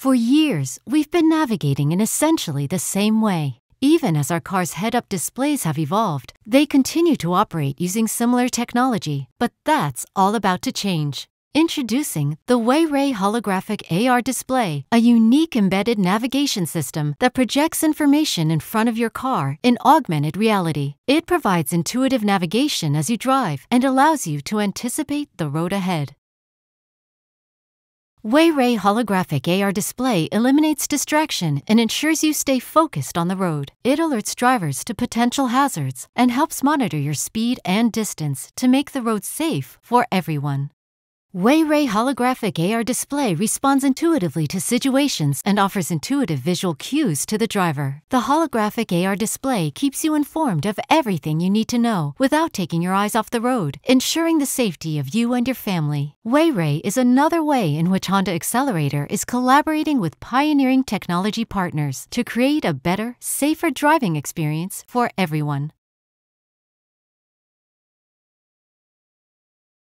For years, we've been navigating in essentially the same way. Even as our car's head up displays have evolved, they continue to operate using similar technology, but that's all about to change. Introducing the Wayray Holographic AR Display, a unique embedded navigation system that projects information in front of your car in augmented reality. It provides intuitive navigation as you drive and allows you to anticipate the road ahead. Wayray holographic AR display eliminates distraction and ensures you stay focused on the road. It alerts drivers to potential hazards and helps monitor your speed and distance to make the road safe for everyone. Wayray holographic AR display responds intuitively to situations and offers intuitive visual cues to the driver. The holographic AR display keeps you informed of everything you need to know without taking your eyes off the road, ensuring the safety of you and your family. Wayray is another way in which Honda Accelerator is collaborating with pioneering technology partners to create a better, safer driving experience for everyone.